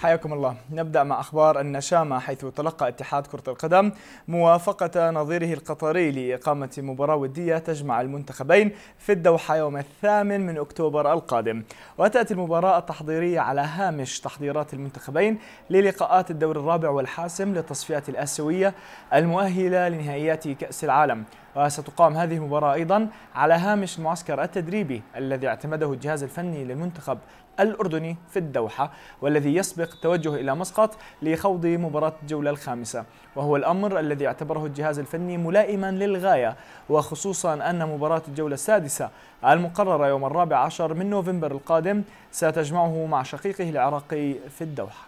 حياكم الله نبدأ مع أخبار النشامة حيث تلقى اتحاد كرة القدم موافقة نظيره القطري لإقامة مباراة ودية تجمع المنتخبين في الدوحة يوم الثامن من أكتوبر القادم وتأتي المباراة التحضيرية على هامش تحضيرات المنتخبين للقاءات الدور الرابع والحاسم للتصفيات الآسيوية المؤهلة لنهائيات كأس العالم وستقام هذه المباراة أيضا على هامش المعسكر التدريبي الذي اعتمده الجهاز الفني للمنتخب الأردني في الدوحة والذي يسبق التوجه إلى مسقط لخوض مباراة الجولة الخامسة وهو الأمر الذي اعتبره الجهاز الفني ملائما للغاية وخصوصا أن مباراة الجولة السادسة المقررة يوم الرابع عشر من نوفمبر القادم ستجمعه مع شقيقه العراقي في الدوحة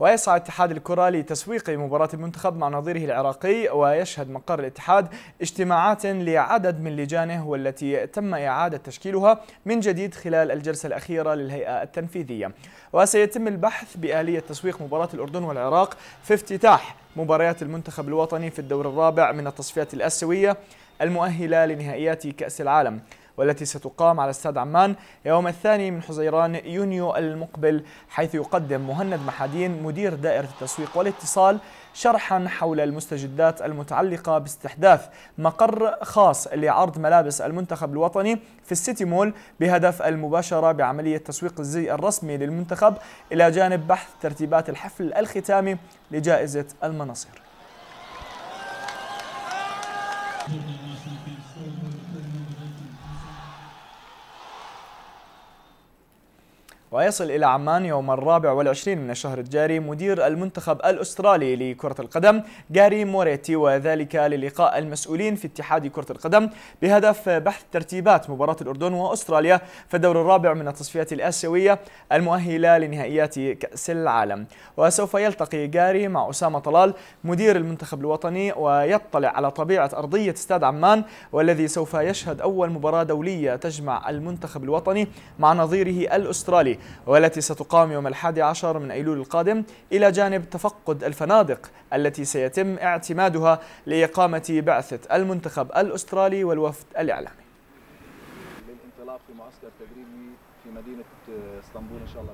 ويسعى اتحاد الكرة لتسويق مباراة المنتخب مع نظيره العراقي ويشهد مقر الاتحاد اجتماعات لعدد من لجانه والتي تم إعادة تشكيلها من جديد خلال الجلسة الأخيرة للهيئة التنفيذية وسيتم البحث بآلية تسويق مباراة الأردن والعراق في افتتاح مباريات المنتخب الوطني في الدور الرابع من التصفيات الآسيوية المؤهلة لنهائيات كأس العالم والتي ستقام على استاد عمان يوم الثاني من حزيران يونيو المقبل حيث يقدم مهند محادين مدير دائرة التسويق والاتصال شرحا حول المستجدات المتعلقة باستحداث مقر خاص لعرض ملابس المنتخب الوطني في السيتي مول بهدف المباشرة بعملية تسويق الزي الرسمي للمنتخب إلى جانب بحث ترتيبات الحفل الختامي لجائزة المناصير ويصل إلى عمان يوم الرابع والعشرين من الشهر الجاري مدير المنتخب الأسترالي لكرة القدم جاري موريتي وذلك للقاء المسؤولين في اتحاد كرة القدم بهدف بحث ترتيبات مباراة الأردن وأستراليا في الدور الرابع من التصفيات الآسيوية المؤهلة لنهائيات كأس العالم وسوف يلتقي جاري مع أسامة طلال مدير المنتخب الوطني ويطلع على طبيعة أرضية استاد عمان والذي سوف يشهد أول مباراة دولية تجمع المنتخب الوطني مع نظيره الأسترالي والتي ستقام يوم الحادي عشر من أيلول القادم إلى جانب تفقد الفنادق التي سيتم اعتمادها لإقامة بعثة المنتخب الأسترالي والوفد الإعلامي في معسكر تدريبي في مدينة اسطنبول إن شاء الله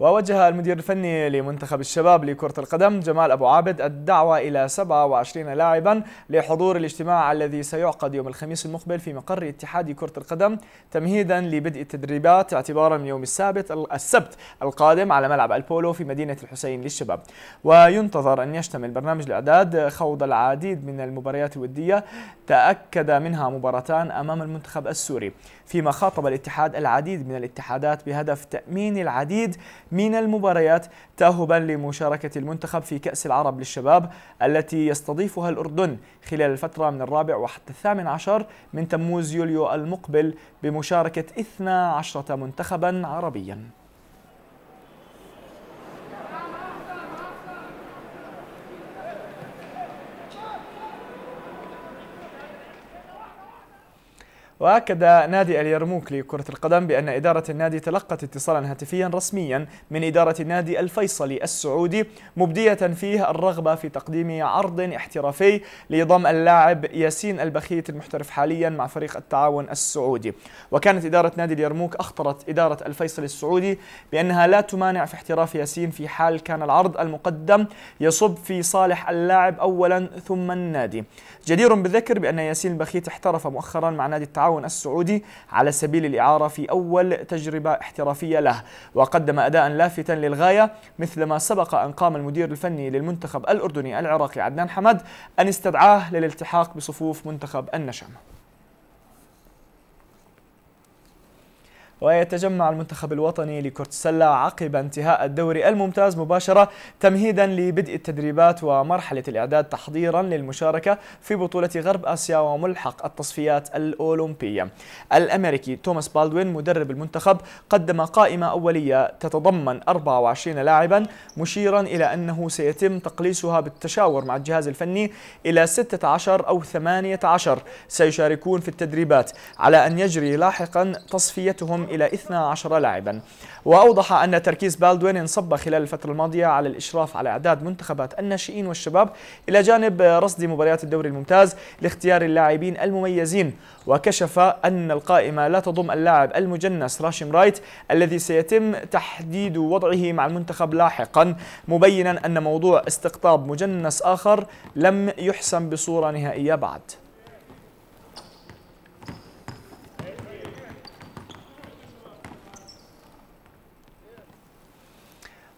ووجه المدير الفني لمنتخب الشباب لكرة القدم جمال أبو عابد الدعوة إلى 27 لاعبا لحضور الاجتماع الذي سيعقد يوم الخميس المقبل في مقر اتحاد كرة القدم تمهيدا لبدء التدريبات اعتبارا من يوم السابت السبت القادم على ملعب البولو في مدينة الحسين للشباب وينتظر أن يشتمل برنامج الإعداد خوض العديد من المباريات الودية تأكد منها مباراتان أمام المنتخب السوري فيما خاطب الاتحاد العديد من الاتحادات بهدف تأمين العديد من المباريات تاهبا لمشاركة المنتخب في كأس العرب للشباب التي يستضيفها الأردن خلال الفترة من الرابع وحتى الثامن عشر من تموز يوليو المقبل بمشاركة 12 منتخبا عربيا وأكد نادي اليرموك لكرة القدم بأن إدارة النادي تلقت اتصالا هاتفيا رسميا من إدارة النادي الفيصلي السعودي مبدية فيه الرغبة في تقديم عرض احترافي لضم اللاعب ياسين البخيت المحترف حاليا مع فريق التعاون السعودي وكانت إدارة نادي اليرموك أخطرت إدارة الفيصلي السعودي بأنها لا تمانع في احتراف ياسين في حال كان العرض المقدم يصب في صالح اللاعب أولا ثم النادي جدير بالذكر بأن ياسين البخيت احترف مؤخرا مع نادي التعاون التعاون السعودي على سبيل الإعارة في أول تجربة احترافية له وقدم أداء لافتا للغاية مثلما سبق أن قام المدير الفني للمنتخب الأردني العراقي عدنان حمد أن استدعاه للالتحاق بصفوف منتخب النشامة ويتجمع المنتخب الوطني لكرة السلة عقب انتهاء الدوري الممتاز مباشرة تمهيدا لبدء التدريبات ومرحلة الإعداد تحضيرا للمشاركة في بطولة غرب آسيا وملحق التصفيات الأولمبية الأمريكي توماس بالدوين مدرب المنتخب قدم قائمة أولية تتضمن 24 لاعبا مشيرا إلى أنه سيتم تقليصها بالتشاور مع الجهاز الفني إلى 16 أو 18 سيشاركون في التدريبات على أن يجري لاحقا تصفيتهم إلى 12 لاعبا وأوضح أن تركيز بالدوين انصب خلال الفترة الماضية على الإشراف على إعداد منتخبات الناشئين والشباب إلى جانب رصد مباريات الدوري الممتاز لاختيار اللاعبين المميزين وكشف أن القائمة لا تضم اللاعب المجنس راشم رايت الذي سيتم تحديد وضعه مع المنتخب لاحقا مبينا أن موضوع استقطاب مجنس آخر لم يحسم بصورة نهائية بعد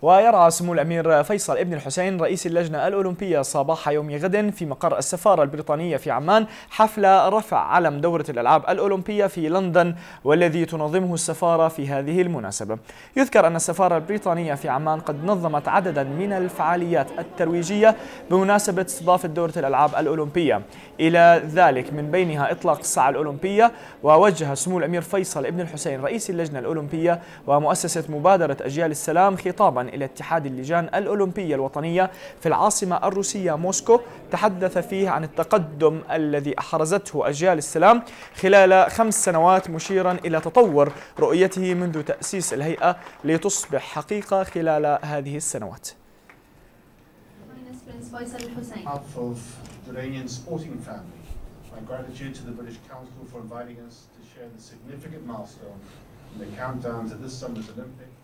ويرعى سمو الأمير فيصل ابن الحسين رئيس اللجنة الأولمبية صباح يوم غد في مقر السفارة البريطانية في عمان حفلة رفع علم دورة الألعاب الأولمبية في لندن والذي تنظمه السفارة في هذه المناسبة يذكر أن السفارة البريطانية في عمان قد نظمت عددا من الفعاليات الترويجية بمناسبة استضافة دورة الألعاب الأولمبية إلى ذلك من بينها إطلاق الساعة الأولمبية ووجه سمو الأمير فيصل ابن الحسين رئيس اللجنة الأولمبية ومؤسسة مبادرة أجيال السلام خطابا إلى اتحاد اللجان الأولمبية الوطنية في العاصمة الروسية موسكو تحدث فيه عن التقدم الذي أحرزته أجيال السلام خلال خمس سنوات مشيرا إلى تطور رؤيته منذ تأسيس الهيئة لتصبح حقيقة خلال هذه السنوات the countdown to this summer's Olympics.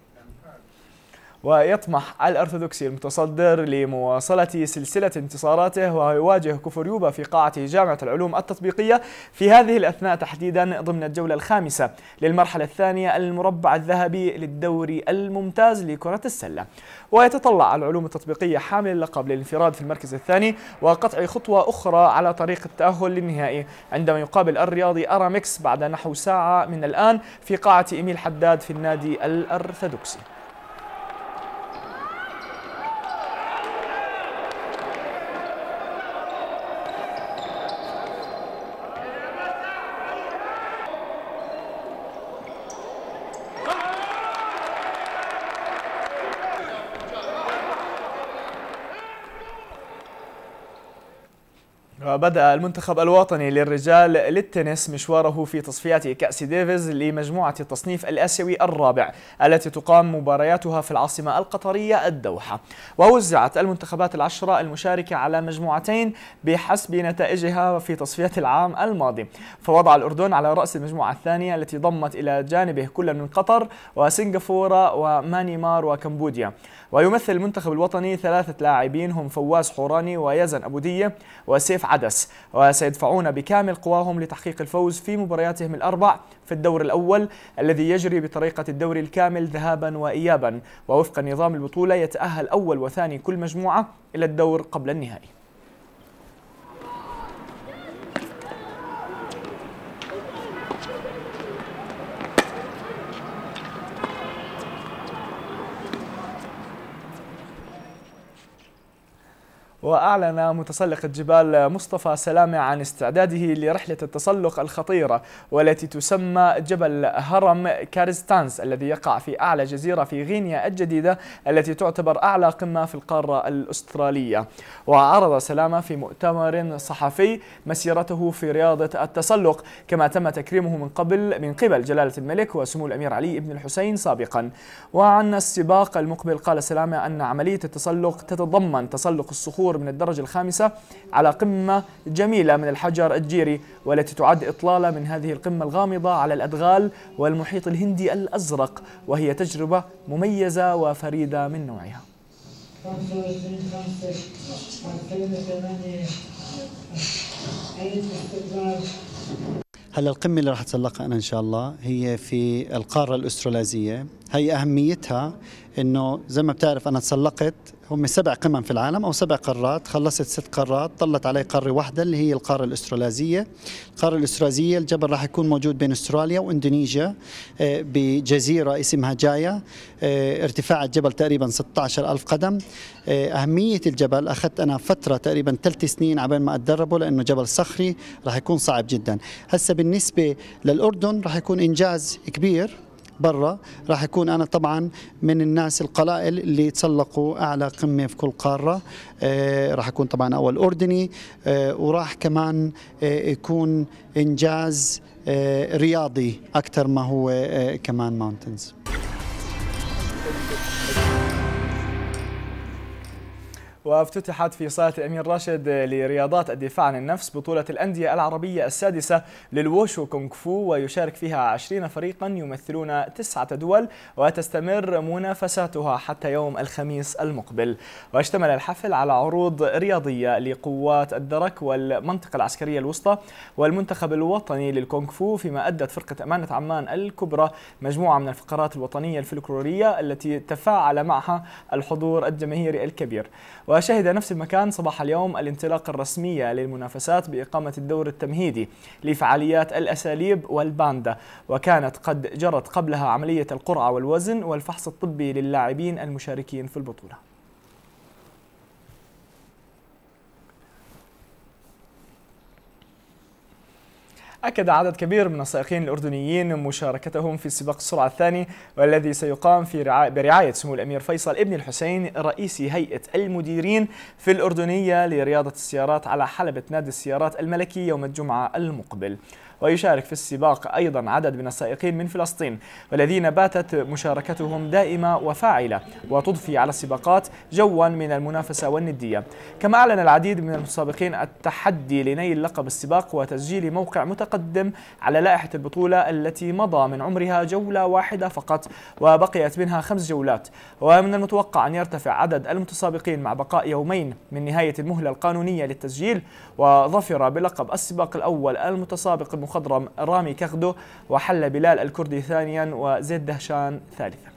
ويطمح الأرثوذكسي المتصدر لمواصلة سلسلة انتصاراته ويواجه كفريوبا في قاعة جامعة العلوم التطبيقية في هذه الأثناء تحديدا ضمن الجولة الخامسة للمرحلة الثانية المربع الذهبي للدوري الممتاز لكرة السلة ويتطلع العلوم التطبيقية حامل اللقب للانفراد في المركز الثاني وقطع خطوة أخرى على طريق التأهل للنهائي عندما يقابل الرياضي أرامكس بعد نحو ساعة من الآن في قاعة إيميل حداد في النادي الأرثوذكسي بدأ المنتخب الوطني للرجال للتنس مشواره في تصفيات كأس ديفيز لمجموعة التصنيف الآسيوي الرابع التي تقام مبارياتها في العاصمة القطرية الدوحة ووزعت المنتخبات العشرة المشاركة على مجموعتين بحسب نتائجها في تصفيات العام الماضي فوضع الأردن على رأس المجموعة الثانية التي ضمت إلى جانبه كل من قطر وسنغافورة ومانيمار وكمبوديا ويمثل المنتخب الوطني ثلاثة لاعبين هم فواز حوراني ويزن أبودية وسيف عدن الحدث وسيدفعون بكامل قواهم لتحقيق الفوز في مبارياتهم الأربع في الدور الأول الذي يجري بطريقة الدوري الكامل ذهابا وإيابا ووفق نظام البطولة يتأهل أول وثاني كل مجموعة إلى الدور قبل النهائي وأعلن متسلق الجبال مصطفى سلامة عن استعداده لرحلة التسلق الخطيرة والتي تسمى جبل هرم كارستانس الذي يقع في أعلى جزيرة في غينيا الجديدة التي تعتبر أعلى قمة في القارة الأسترالية وعرض سلامة في مؤتمر صحفي مسيرته في رياضة التسلق كما تم تكريمه من قبل من قبل جلالة الملك وسمو الأمير علي بن الحسين سابقا وعن السباق المقبل قال سلامة أن عملية التسلق تتضمن تسلق الصخور الطور من الدرجة الخامسة على قمة جميلة من الحجر الجيري والتي تعد إطلالة من هذه القمة الغامضة على الأدغال والمحيط الهندي الأزرق وهي تجربة مميزة وفريدة من نوعها هلا القمه اللي راح اتسلقها انا ان شاء الله هي في القاره الاستراليزيه هي اهميتها انه زي ما بتعرف انا تسلقت هم سبع قمم في العالم او سبع قارات خلصت ست قارات طلت علي قاره واحده اللي هي القاره الاستراليزيه القاره الاستراليزيه الجبل راح يكون موجود بين استراليا واندونيسيا آه، بجزيره اسمها جايا آه، ارتفاع الجبل تقريبا 16000 قدم آه، اهميه الجبل اخذت انا فتره تقريبا ثلاث سنين عبين ما اتدربه لانه جبل صخري راح يكون صعب جدا هسه بالنسبه للاردن راح يكون انجاز كبير برا راح أكون أنا طبعا من الناس القلائل اللي تسلقوا أعلى قمة في كل قارة آه، راح أكون طبعا أول أردني آه، وراح كمان آه، يكون إنجاز رياضي أكثر ما هو كمان ماونتنز وافتتحت في صالة الأمير راشد لرياضات الدفاع عن النفس بطولة الأندية العربية السادسة للوشو كونغ فو ويشارك فيها 20 فريقا يمثلون تسعة دول وتستمر منافساتها حتى يوم الخميس المقبل واشتمل الحفل على عروض رياضية لقوات الدرك والمنطقة العسكرية الوسطى والمنتخب الوطني للكونغ فو فيما أدت فرقة أمانة عمان الكبرى مجموعة من الفقرات الوطنية الفلكلورية التي تفاعل معها الحضور الجماهيري الكبير وشهد نفس المكان صباح اليوم الانطلاقة الرسمية للمنافسات بإقامة الدور التمهيدي لفعاليات الأساليب والباندا وكانت قد جرت قبلها عملية القرعة والوزن والفحص الطبي للاعبين المشاركين في البطولة أكد عدد كبير من السائقين الأردنيين مشاركتهم في سباق السرعة الثاني والذي سيقام في رعاية برعاية سمو الأمير فيصل ابن الحسين رئيس هيئة المديرين في الأردنية لرياضة السيارات على حلبة نادي السيارات الملكي يوم الجمعة المقبل ويشارك في السباق أيضا عدد من السائقين من فلسطين والذين باتت مشاركتهم دائمة وفاعلة وتضفي على السباقات جوا من المنافسة والندية كما أعلن العديد من المسابقين التحدي لنيل لقب السباق وتسجيل موقع متقدم المتقدم على لائحة البطولة التي مضى من عمرها جولة واحدة فقط وبقيت منها خمس جولات ومن المتوقع أن يرتفع عدد المتسابقين مع بقاء يومين من نهاية المهلة القانونية للتسجيل وظفر بلقب السباق الأول المتسابق المخضرم رامي كغدو وحل بلال الكردي ثانيا وزيد دهشان ثالثا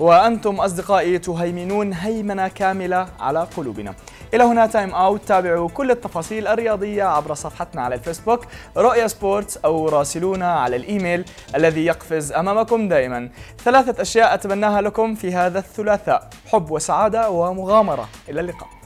وأنتم أصدقائي تهيمنون هيمنة كاملة على قلوبنا إلى هنا تايم أوت تابعوا كل التفاصيل الرياضية عبر صفحتنا على الفيسبوك رؤيا سبورتس أو راسلونا على الإيميل الذي يقفز أمامكم دائما ثلاثة أشياء أتمناها لكم في هذا الثلاثاء حب وسعادة ومغامرة إلى اللقاء